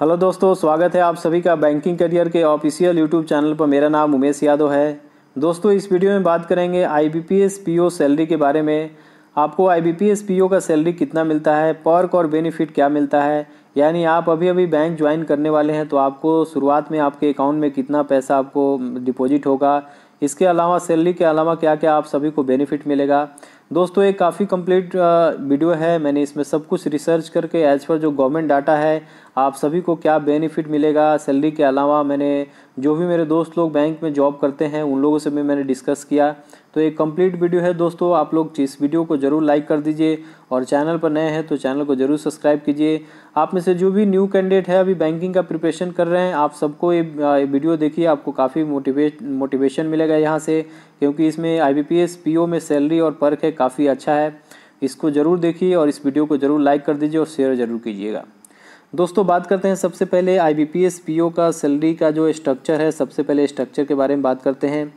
hello दोस्तों स्वागत है आप सभी का बैंकिंग करियर के ऑफिशियल यूट्यूब चैनल पर मेरा नाम उमेश यादव है दोस्तों इस वीडियो में बात करेंगे I B P S P O salary के बारे में आपको I B P S P O का सैलरी कितना मिलता है पर्क और बेनिफिट क्या मिलता है यानी आप अभी अभी बैंक ज्वाइन करने वाले हैं तो आपको शुरुआत में आपके अकाउंट में कितना पैसा आपको डिपॉजिट होगा इसके अलावा सैलरी के अलावा क्या क्या आप सभी को बेनिफिट मिलेगा दोस्तों ये काफ़ी कंप्लीट वीडियो है मैंने इसमें सब कुछ रिसर्च करके एज पर जो गवर्नमेंट डाटा है आप सभी को क्या बेनिफिट मिलेगा सैलरी के अलावा मैंने जो भी मेरे दोस्त लोग बैंक में जॉब करते हैं उन लोगों से भी मैंने डिस्कस किया तो एक कंप्लीट वीडियो है दोस्तों आप लोग इस वीडियो को ज़रूर लाइक कर दीजिए और चैनल पर नए हैं तो चैनल को ज़रूर सब्सक्राइब कीजिए आप में से जो भी न्यू कैंडिडेट है अभी बैंकिंग का प्रिपरेशन कर रहे हैं आप सबको ये वीडियो देखिए आपको काफ़ी मोटिवेट मोटिवेशन मिलेगा यहाँ से क्योंकि इसमें आई बी में सैलरी और पर्क है काफ़ी अच्छा है इसको ज़रूर देखिए और इस वीडियो को ज़रूर लाइक कर दीजिए और शेयर ज़रूर कीजिएगा दोस्तों बात करते हैं सबसे पहले आई बी पी का सैलरी का जो स्ट्रक्चर है सबसे पहले स्ट्रक्चर के बारे में बात करते हैं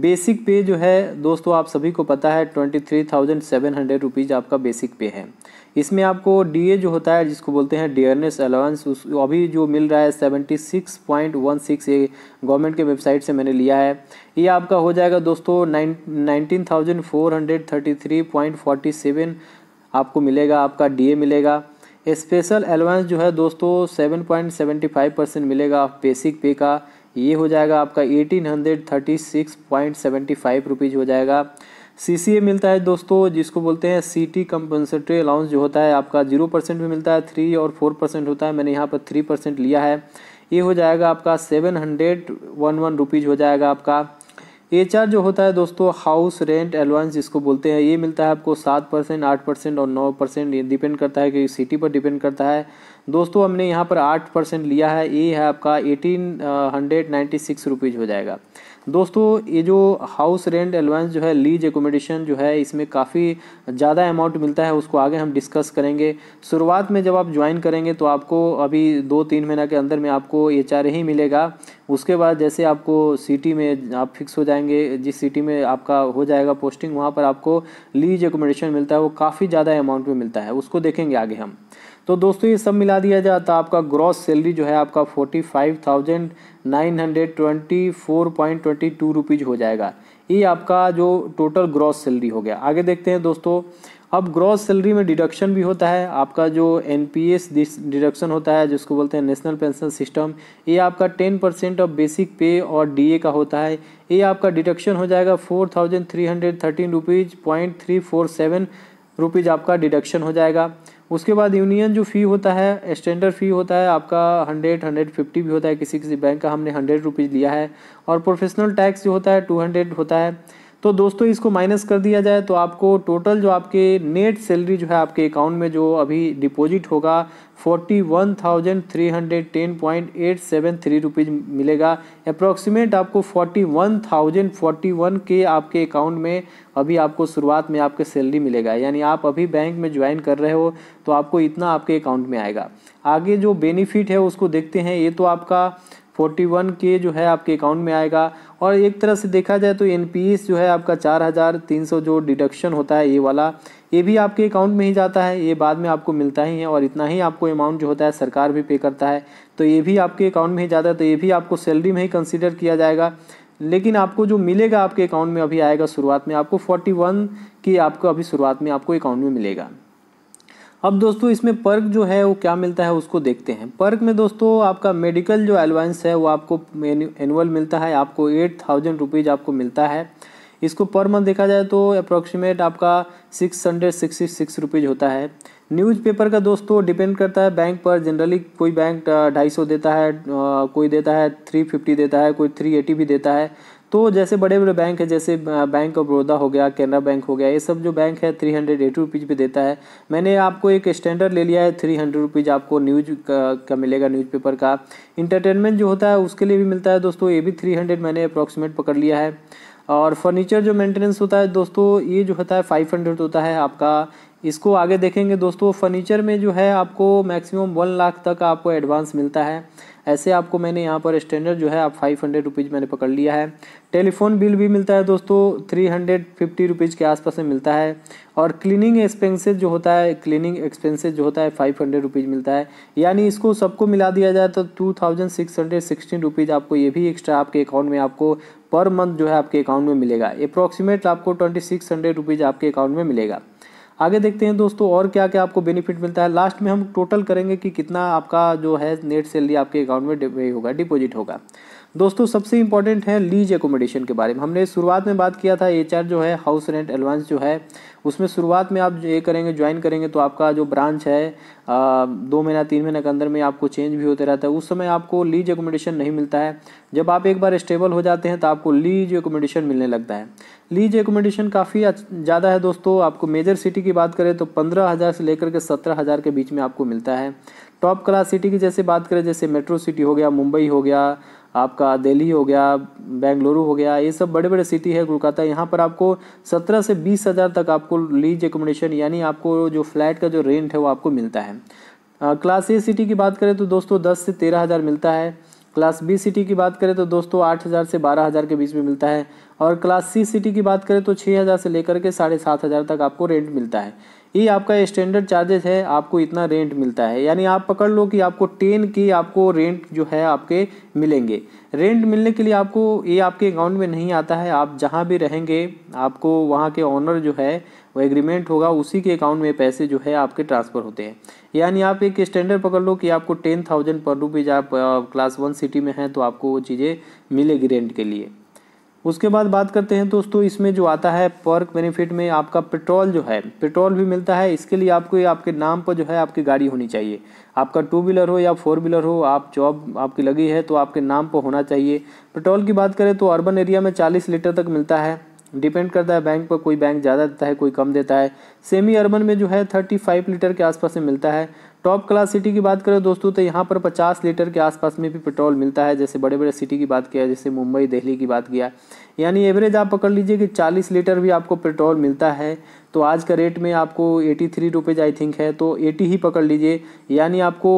बेसिक पे जो है दोस्तों आप सभी को पता है twenty three thousand seven hundred rupees आपका बेसिक पे है इसमें आपको डीए जो होता है जिसको बोलते हैं डियरनेस अलाउंस उस अभी जो मिल रहा है seventy six point one six ये गवर्नमेंट के वेबसाइट से मैंने लिया है ये आपका हो जाएगा दोस्तों nine nineteen thousand four hundred thirty three point forty seven आपको मिलेगा आपका डी मिलेगा स्पेशल अलाउंस जो है दोस्तों seven point seventy five percent मिलेगा बेसिक पे का ये हो जाएगा आपका eighteen hundred thirty six point seventy five rupees हो जाएगा सी मिलता है दोस्तों जिसको बोलते हैं सी टी कंपनसेटरी अलाउंस जो होता है आपका जीरो परसेंट भी मिलता है थ्री और फोर परसेंट होता है मैंने यहाँ पर थ्री परसेंट लिया है ये हो जाएगा आपका seven hundred one one rupees हो जाएगा आपका एच जो होता है दोस्तों हाउस रेंट एडवांस जिसको बोलते हैं ये मिलता है आपको सात परसेंट आठ परसेंट और नौ परसेंट डिपेंड करता है कि सिटी पर डिपेंड करता है दोस्तों हमने यहाँ पर आठ परसेंट लिया है ये है आपका eighteen hundred ninety six rupees हो जाएगा दोस्तों ये जो हाउस रेंट एलवेंस जो है लीज एकोमोडेशन जो है इसमें काफ़ी ज़्यादा अमाउंट मिलता है उसको आगे हम डिस्कस करेंगे शुरुआत में जब आप ज्वाइन करेंगे तो आपको अभी दो तीन महीना के अंदर में आपको ये चार ही मिलेगा उसके बाद जैसे आपको सिटी में आप फिक्स हो जाएंगे जिस सिटी में आपका हो जाएगा पोस्टिंग वहाँ पर आपको लीज एकोमोडेशन मिलता है वो काफ़ी ज़्यादा अमाउंट में मिलता है उसको देखेंगे आगे हम तो दोस्तों ये सब मिला दिया जाए तो आपका ग्रॉस सैलरी जो है आपका forty five thousand nine hundred twenty four point twenty two rupees हो जाएगा ये आपका जो टोटल ग्रॉस सैलरी हो गया आगे देखते हैं दोस्तों अब ग्रॉस सैलरी में डिडक्शन भी होता है आपका जो एन पी एस डिडक्शन होता है जिसको बोलते हैं नेशनल पेंशन सिस्टम ये आपका टेन परसेंट ऑफ बेसिक पे और डी ए का होता है ये आपका डिडक्शन हो जाएगा four thousand three hundred thirteen rupees point three four seven rupees आपका डिडक्शन हो जाएगा उसके बाद यूनियन जो फ़ी होता है स्टैंडर्ड फ़ी होता है आपका हंड्रेड हंड्रेड फिफ्टी भी होता है किसी किसी बैंक का हमने हंड्रेड रुपीज़ लिया है और प्रोफेशनल टैक्स जो होता है टू हंड्रेड होता है तो दोस्तों इसको माइनस कर दिया जाए तो आपको टोटल जो आपके नेट सैलरी जो है आपके अकाउंट में जो अभी डिपॉजिट होगा forty one thousand three hundred ten point eight seven three rupees मिलेगा अप्रॉक्सीमेट आपको forty one thousand forty one के आपके अकाउंट में अभी आपको शुरुआत में आपके सैलरी मिलेगा यानी आप अभी बैंक में ज्वाइन कर रहे हो तो आपको इतना आपके अकाउंट में आएगा आगे जो बेनिफिट है उसको देखते हैं ये तो आपका फोर्टी वन के जो है आपके अकाउंट में आएगा और एक तरह से देखा जाए तो एन जो है आपका चार हज़ार तीन सौ जो डिडक्शन होता है ये वाला ये भी आपके अकाउंट में ही जाता है ये बाद में आपको मिलता ही है और इतना ही आपको अमाउंट जो होता है सरकार भी पे करता है तो ये भी आपके अकाउंट में ही जाता है तो ये भी आपको सैलरी में ही कंसिडर किया जाएगा लेकिन आपको जो मिलेगा आपके अकाउंट में अभी आएगा शुरुआत में आपको फोर्टी वन की आपको अभी शुरुआत में आपको अकाउंट में मिलेगा अब दोस्तों इसमें पर्क जो है वो क्या मिलता है उसको देखते हैं पर्क में दोस्तों आपका मेडिकल जो एलवांस है वो आपको एनुअल मिलता है आपको एट थाउजेंड रुपीज़ आपको मिलता है इसको पर मंथ देखा जाए तो अप्रॉक्सीमेट आपका six hundred sixty six rupees होता है न्यूज़पेपर का दोस्तों डिपेंड करता है बैंक पर जनरली कोई बैंक ढाई सौ देता है कोई देता है थ्री फिफ्टी देता है कोई थ्री एटी भी देता है तो जैसे बड़े बड़े बैंक है जैसे बैंक ऑफ बड़ौदा हो गया केनरा बैंक हो गया ये सब जो बैंक है थ्री हंड्रेड एटी रुपीज़ पर देता है मैंने आपको एक स्टैंडर्ड ले लिया है थ्री हंड्रेड रुपीज़ आपको न्यूज का, का मिलेगा न्यूज़पेपर का इंटरटेनमेंट जो होता है उसके लिए भी मिलता है दोस्तों ये भी थ्री हंड्रेड मैंने अप्रॉक्सीमेट पकड़ लिया है और फर्नीचर जो मेंटेनेंस होता है दोस्तों ये जो होता है फाइव हंड्रेड होता है आपका इसको आगे देखेंगे दोस्तों फर्नीचर में जो है आपको मैक्सिमम वन लाख तक आपको एडवांस मिलता है ऐसे आपको मैंने यहाँ पर स्टैंडर्ड जो है आप फाइव हंड्रेड रुपीज़ मैंने पकड़ लिया है टेलीफोन बिल भी मिलता है दोस्तों थ्री हंड्रेड फिफ्टी रुपीज़ के आसपास में मिलता है और क्लीनिंग एक्सपेंसेस जो होता है क्लीनिंग एक्सपेंसेस जो होता है फाइव हंड्रेड रुपीज़ मिलता है यानी इसको सबको मिला दिया जाए तो two thousand six hundred sixteen rupees आपको ये भी एक्स्ट्रा आपके अकाउंट में आपको पर मंथ जो है आपके अकाउंट में मिलेगा अप्रॉक्सीमेट आपको ट्वेंटी सिक्स हंड्रेड रुपीज़ आपके अकाउंट में मिलेगा आगे देखते हैं दोस्तों और क्या क्या आपको बेनिफिट मिलता है लास्ट में हम टोटल करेंगे कि कितना आपका जो है नेट सैलरी आपके अकाउंट में होगा डिपॉजिट होगा दोस्तों सबसे इंपॉर्टेंट है लीज एकोमोडेशन के बारे में हमने शुरुआत में बात किया था एच जो है हाउस रेंट एडवांस जो है उसमें शुरुआत में आप ये करेंगे ज्वाइन करेंगे तो आपका जो ब्रांच है दो महीना तीन महीने के अंदर में आपको चेंज भी होते रहता है उस समय आपको लीज एकोमोडेशन नहीं मिलता है जब आप एक बार स्टेबल हो जाते हैं तो आपको लीज एकोमोडेशन मिलने लगता है लीज एकोमोडेशन काफ़ी ज़्यादा है दोस्तों आपको मेजर सिटी की बात करें तो पंद्रह हज़ार से लेकर के सत्रह हज़ार के बीच में आपको मिलता है टॉप क्लास सिटी की जैसे बात करें जैसे मेट्रो सिटी हो गया मुंबई हो गया आपका दिल्ली हो गया बेंगलुरु हो गया ये सब बड़े बड़े सिटी है कोलकाता यहाँ पर आपको सत्रह से बीस हज़ार तक आपको लीज एकोमोडेशन यानी आपको जो फ्लैट का जो रेंट है वो आपको मिलता है क्लास ए सिटी की बात करें तो दोस्तों दस से तेरह हज़ार मिलता है क्लास बी सिटी की बात करें तो दोस्तों आठ हज़ार से बारह हज़ार के बीच में मिलता है और क्लास सी सिटी की बात करें तो छः हज़ार से लेकर के साढ़े सात हज़ार तक आपको रेंट मिलता है ये आपका स्टैंडर्ड चार्जेस है आपको इतना रेंट मिलता है यानी आप पकड़ लो कि आपको टेन की आपको रेंट जो है आपके मिलेंगे रेंट मिलने के लिए आपको ये आपके अकाउंट में नहीं आता है आप जहाँ भी रहेंगे आपको वहाँ के ऑनर जो है वो एग्रीमेंट होगा उसी के अकाउंट में पैसे जो है आपके ट्रांसफ़र होते हैं यानी आप एक स्टैंडर्ड पकड़ लो कि आपको टेन थाउजेंड पर रुपीज़ आप क्लास वन सिटी में हैं तो आपको वो चीज़ें मिलेगी रेंट के लिए उसके बाद बात करते हैं दोस्तों इसमें जो आता है पर्क बेनिफिट में आपका पेट्रोल जो है पेट्रोल भी मिलता है इसके लिए आपको आपके नाम पर जो है आपकी गाड़ी होनी चाहिए आपका टू व्हीलर हो या फोर व्हीलर हो आप जॉब आपकी लगी है तो आपके नाम पर होना चाहिए पेट्रोल की बात करें तो अर्बन एरिया में चालीस लीटर तक मिलता है डिपेंड करता है बैंक पर कोई बैंक ज़्यादा देता है कोई कम देता है सेमी अर्बन में जो है थर्टी फाइव लीटर के आसपास में मिलता है टॉप क्लास सिटी की बात करें दोस्तों तो यहाँ पर पचास लीटर के आसपास में भी पेट्रोल मिलता है जैसे बड़े बड़े सिटी की बात किया जैसे मुंबई दिल्ली की बात किया यानी एवरेज आप पकड़ लीजिए कि चालीस लीटर भी आपको पेट्रोल मिलता है तो आज का रेट में आपको एटी थ्री आई थिंक है तो एटी ही पकड़ लीजिए यानी आपको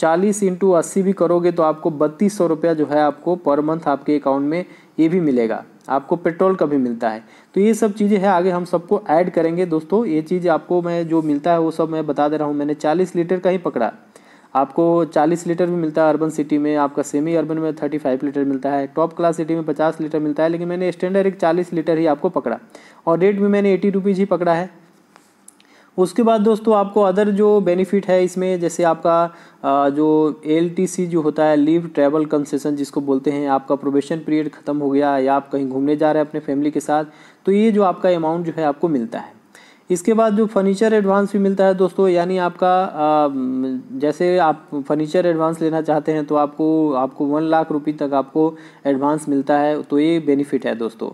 चालीस इंटू अस्सी भी करोगे तो आपको बत्तीस सौ रुपया जो है आपको पर मंथ आपके अकाउंट में ये भी मिलेगा आपको पेट्रोल का भी मिलता है तो ये सब चीज़ें हैं आगे हम सबको ऐड करेंगे दोस्तों ये चीज़ आपको मैं जो मिलता है वो सब मैं बता दे रहा हूँ मैंने चालीस लीटर का ही पकड़ा आपको 40 लीटर भी मिलता है अर्बन सिटी में आपका सेमी अर्बन में 35 लीटर मिलता है टॉप क्लास सिटी में 50 लीटर मिलता है लेकिन मैंने स्टैंडर्ड एक 40 लीटर ही आपको पकड़ा और रेट भी मैंने एटी रुपीज़ ही पकड़ा है उसके बाद दोस्तों आपको अदर जो बेनिफिट है इसमें जैसे आपका जो एल जो होता है लीव ट्रैवल कंसेशन जिसको बोलते हैं आपका प्रोबेशन पीरियड ख़त्म हो गया या आप कहीं घूमने जा रहे हैं अपने फैमिली के साथ तो ये जो आपका अमाउंट जो है आपको मिलता है इसके बाद जो फर्नीचर एडवांस भी मिलता है दोस्तों यानी आपका जैसे आप फर्नीचर एडवांस लेना चाहते हैं तो आपको आपको वन लाख रुपये तक आपको एडवांस मिलता है तो ये बेनिफिट है दोस्तों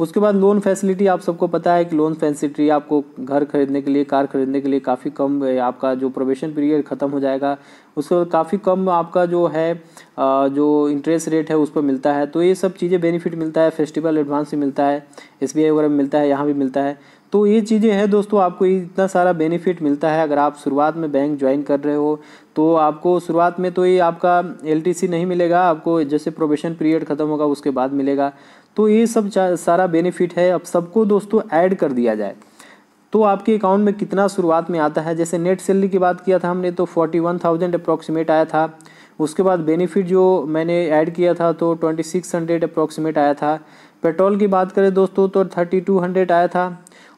उसके बाद लोन फैसिलिटी आप सबको पता है कि लोन फैसिलिटी आपको घर खरीदने के लिए कार खरीदने के लिए काफ़ी कम आपका जो प्रोबेशन पीरियड ख़त्म हो जाएगा उसके बाद काफ़ी कम आपका जो है जो इंटरेस्ट रेट है उस पर मिलता है तो ये सब चीज़ें बेनिफिट मिलता है फेस्टिवल एडवांस भी मिलता है एस वगैरह में मिलता है यहाँ भी मिलता है तो ये चीज़ें हैं दोस्तों आपको इतना सारा बेनिफिट मिलता है अगर आप शुरुआत में बैंक ज्वाइन कर रहे हो तो आपको शुरुआत में तो ये आपका एलटीसी नहीं मिलेगा आपको जैसे प्रोबेशन पीरियड ख़त्म होगा उसके बाद मिलेगा तो ये सब सारा बेनिफिट है अब सबको दोस्तों ऐड कर दिया जाए तो आपके अकाउंट में कितना शुरुआत में आता है जैसे नेट सैलरी की बात किया था हमने तो फोर्टी वन थाउजेंड अप्रॉक्सीमेट आया था उसके बाद बेनिफिट जो मैंने ऐड किया था तो ट्वेंटी सिक्स हंड्रेड अप्रॉक्सीमेट आया था पेट्रोल की बात करें दोस्तों तो थर्टी टू हंड्रेड आया था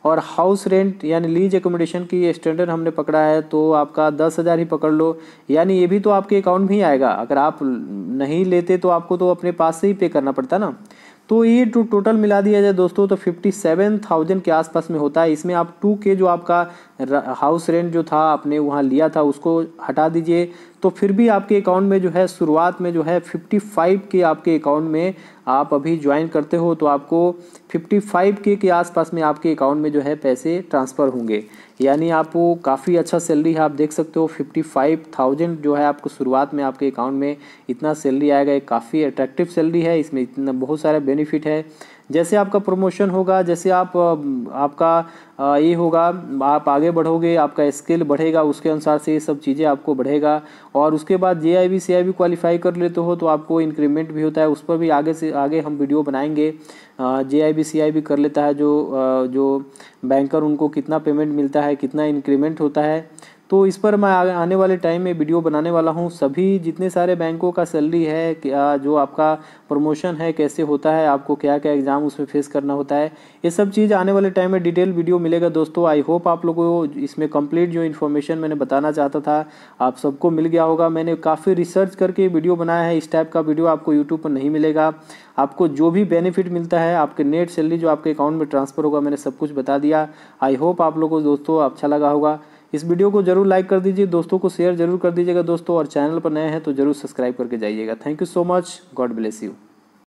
और हाउस रेंट यानी लीज एकोमोडेशन की स्टैंडर्ड हमने पकड़ा है तो आपका दस हज़ार ही पकड़ लो यानी ये भी तो आपके अकाउंट में ही आएगा अगर आप नहीं लेते तो आपको तो अपने पास से ही पे करना पड़ता ना तो ये टू टोटल मिला दिया जाए दोस्तों तो फिफ्टी सेवन थाउजेंड के आसपास में होता है इसमें आप टू के जो आपका हाउस रेंट जो था आपने वहाँ लिया था उसको हटा दीजिए तो फिर भी आपके अकाउंट में जो है शुरुआत में जो है 55 के आपके अकाउंट में आप अभी ज्वाइन करते हो तो आपको 55 के के आसपास में आपके अकाउंट में जो है पैसे ट्रांसफ़र होंगे यानी आप काफ़ी अच्छा सैलरी है आप देख सकते हो 55,000 जो है आपको शुरुआत में आपके अकाउंट में इतना सैलरी आएगा काफ़ी अट्रैक्टिव सैलरी है इसमें इतना बहुत सारा बेनिफिट है जैसे आपका प्रमोशन होगा जैसे आप आपका ये होगा आप आगे बढ़ोगे आपका स्किल बढ़ेगा उसके अनुसार से ये सब चीज़ें आपको बढ़ेगा और उसके बाद J I B C I B qualify कर लेते हो तो आपको इंक्रीमेंट भी होता है उस पर भी आगे से आगे हम वीडियो बनाएंगे जे I B C I B कर लेता है जो जो बैंकर उनको कितना पेमेंट मिलता है कितना इंक्रीमेंट होता है तो इस पर मैं आने वाले टाइम में वीडियो बनाने वाला हूँ सभी जितने सारे बैंकों का सैलरी है क्या जो आपका प्रमोशन है कैसे होता है आपको क्या क्या एग्ज़ाम उसमें फेस करना होता है ये सब चीज़ आने वाले टाइम में डिटेल वीडियो मिलेगा दोस्तों आई होप आप लोगों को इसमें कंप्लीट जो इन्फॉर्मेशन मैंने बताना चाहता था आप सबको मिल गया होगा मैंने काफ़ी रिसर्च करके वीडियो बनाया है इस टाइप का वीडियो आपको यूट्यूब पर नहीं मिलेगा आपको जो भी बेनिफिट मिलता है आपके नेट सैलरी जो आपके अकाउंट में ट्रांसफ़र होगा मैंने सब कुछ बता दिया आई होप आप लोगों को दोस्तों अच्छा लगा होगा इस वीडियो को जरूर लाइक कर दीजिए दोस्तों को शेयर जरूर कर दीजिएगा दोस्तों और चैनल पर नए हैं तो जरूर सब्सक्राइब करके जाइएगा thank you so much God bless you